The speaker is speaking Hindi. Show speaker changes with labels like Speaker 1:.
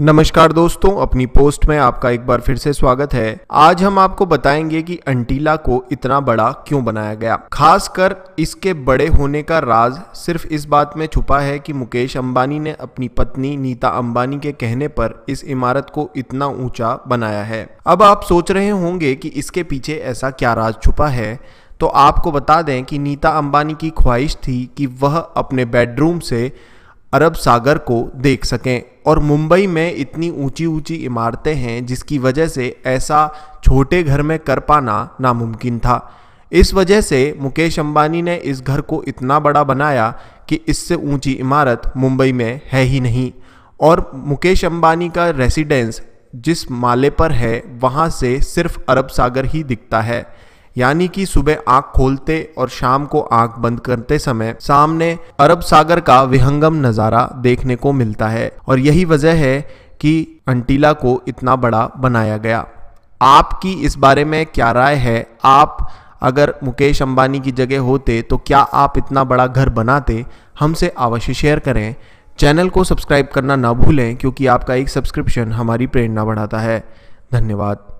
Speaker 1: नमस्कार दोस्तों अपनी पोस्ट में आपका एक बार फिर से स्वागत है आज हम आपको बताएंगे कि अंटीला को इतना बड़ा क्यों बनाया गया खासकर इसके बड़े होने का राज सिर्फ इस बात में छुपा है कि मुकेश अंबानी ने अपनी पत्नी नीता अंबानी के कहने पर इस इमारत को इतना ऊंचा बनाया है अब आप सोच रहे होंगे कि इसके पीछे ऐसा क्या राज छुपा है तो आपको बता दें कि नीता अंबानी की ख्वाहिश थी कि वह अपने बेडरूम से अरब सागर को देख सकें और मुंबई में इतनी ऊंची ऊंची इमारतें हैं जिसकी वजह से ऐसा छोटे घर में कर पाना नामुमकिन था इस वजह से मुकेश अंबानी ने इस घर को इतना बड़ा बनाया कि इससे ऊंची इमारत मुंबई में है ही नहीं और मुकेश अंबानी का रेसिडेंस जिस माले पर है वहाँ से सिर्फ अरब सागर ही दिखता है यानी कि सुबह आंख खोलते और शाम को आंख बंद करते समय सामने अरब सागर का विहंगम नज़ारा देखने को मिलता है और यही वजह है कि अंटीला को इतना बड़ा बनाया गया आपकी इस बारे में क्या राय है आप अगर मुकेश अंबानी की जगह होते तो क्या आप इतना बड़ा घर बनाते हमसे अवश्य शेयर करें चैनल को सब्सक्राइब करना ना भूलें क्योंकि आपका एक सब्सक्रिप्शन हमारी प्रेरणा बढ़ाता है धन्यवाद